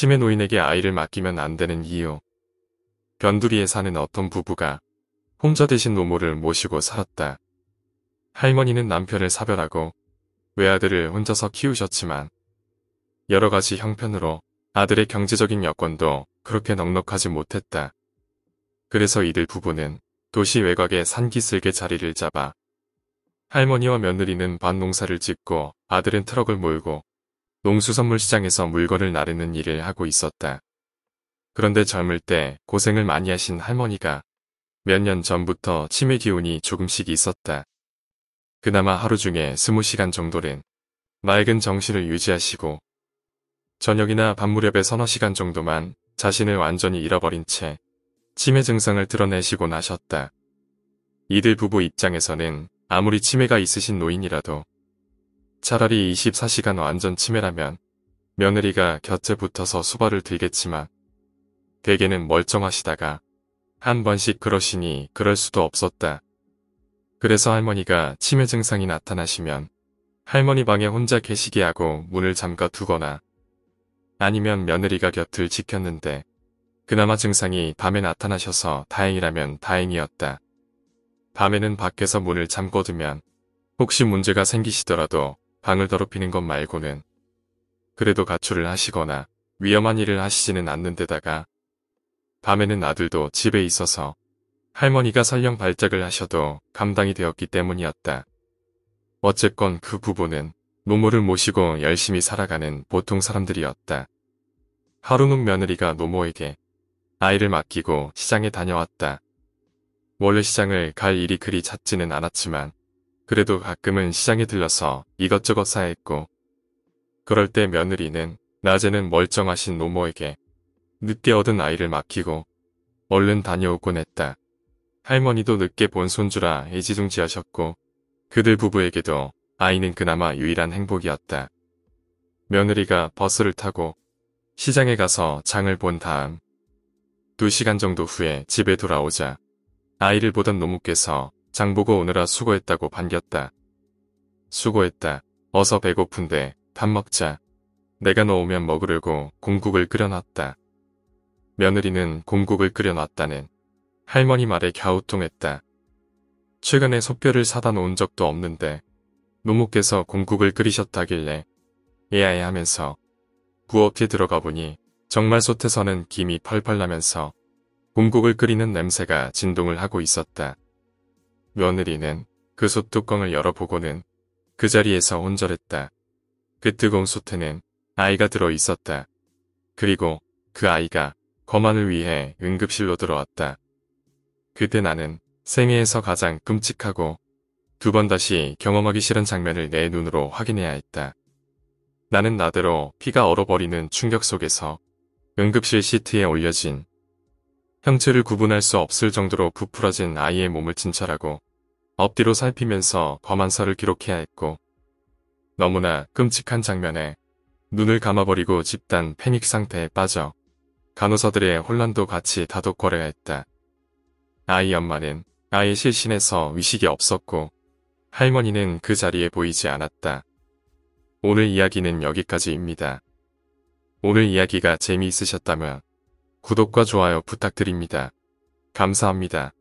치매 노인에게 아이를 맡기면 안 되는 이유. 변두리에 사는 어떤 부부가 혼자 대신 노모를 모시고 살았다. 할머니는 남편을 사별하고 외아들을 혼자서 키우셨지만 여러 가지 형편으로 아들의 경제적인 여건도 그렇게 넉넉하지 못했다. 그래서 이들 부부는 도시 외곽에 산기슭에 자리를 잡아 할머니와 며느리는 밭농사를 짓고 아들은 트럭을 몰고 농수산물시장에서 물건을 나르는 일을 하고 있었다. 그런데 젊을 때 고생을 많이 하신 할머니가 몇 년 전부터 치매 기운이 조금씩 있었다. 그나마 하루 중에 스무 시간 정도는 맑은 정신을 유지하시고 저녁이나 밤무렵에 서너 시간 정도만 자신을 완전히 잃어버린 채 치매 증상을 드러내시고나셨다 이들 부부 입장에서는 아무리 치매가 있으신 노인이라도 차라리 24시간 완전 치매라면 며느리가 곁에 붙어서 수발을 들겠지만 대개는 멀쩡하시다가 한 번씩 그러시니 그럴 수도 없었다. 그래서 할머니가 치매 증상이 나타나시면 할머니 방에 혼자 계시게 하고 문을 잠가 두거나 아니면 며느리가 곁을 지켰는데 그나마 증상이 밤에 나타나셔서 다행이라면 다행이었다. 밤에는 밖에서 문을 잠궈두면 혹시 문제가 생기시더라도 방을 더럽히는 것 말고는 그래도 가출을 하시거나 위험한 일을 하시지는 않는 데다가 밤에는 아들도 집에 있어서 할머니가 설령 발작을 하셔도 감당이 되었기 때문이었다. 어쨌건 그 부부는 노모를 모시고 열심히 살아가는 보통 사람들이었다. 하루는 며느리가 노모에게 아이를 맡기고 시장에 다녀왔다. 원래 시장을 갈 일이 그리 잦지는 않았지만 그래도 가끔은 시장에 들러서 이것저것 사했고 그럴 때 며느리는 낮에는 멀쩡하신 노모에게 늦게 얻은 아이를 맡기고 얼른 다녀오곤 했다. 할머니도 늦게 본 손주라 애지중지하셨고 그들 부부에게도 아이는 그나마 유일한 행복이었다. 며느리가 버스를 타고 시장에 가서 장을 본 다음 2시간 정도 후에 집에 돌아오자 아이를 보던 노모께서 장보고 오느라 수고했다고 반겼다. 수고했다. 어서 배고픈데 밥 먹자. 내가 넣으면 먹으려고 공국을 끓여놨다. 며느리는 공국을 끓여놨다는 할머니 말에 갸우뚱했다. 최근에 소뼈를 사다 놓은 적도 없는데 노모께서 공국을 끓이셨다길래 예아예 하면서 부엌에 들어가 보니 정말 솥에서는 김이 펄펄 나면서 공국을 끓이는 냄새가 진동을 하고 있었다. 며느리는 그 솥뚜껑을 열어보고는 그 자리에서 혼절했다그 뜨거운 솥에는 아이가 들어 있었다. 그리고 그 아이가 거만을 위해 응급실로 들어왔다. 그때 나는 생애에서 가장 끔찍하고 두 번 다시 경험하기 싫은 장면을 내 눈으로 확인해야 했다. 나는 나대로 피가 얼어버리는 충격 속에서 응급실 시트에 올려진 형체를 구분할 수 없을 정도로 부풀어진 아이의 몸을 진찰하고 엎디로 살피면서 거만서를 기록해야 했고 너무나 끔찍한 장면에 눈을 감아버리고 집단 패닉 상태에 빠져 간호사들의 혼란도 같이 다독거려야 했다. 아이 엄마는 아이 실신에서 의식이 없었고 할머니는 그 자리에 보이지 않았다. 오늘 이야기는 여기까지입니다. 오늘 이야기가 재미있으셨다면 구독과 좋아요 부탁드립니다. 감사합니다.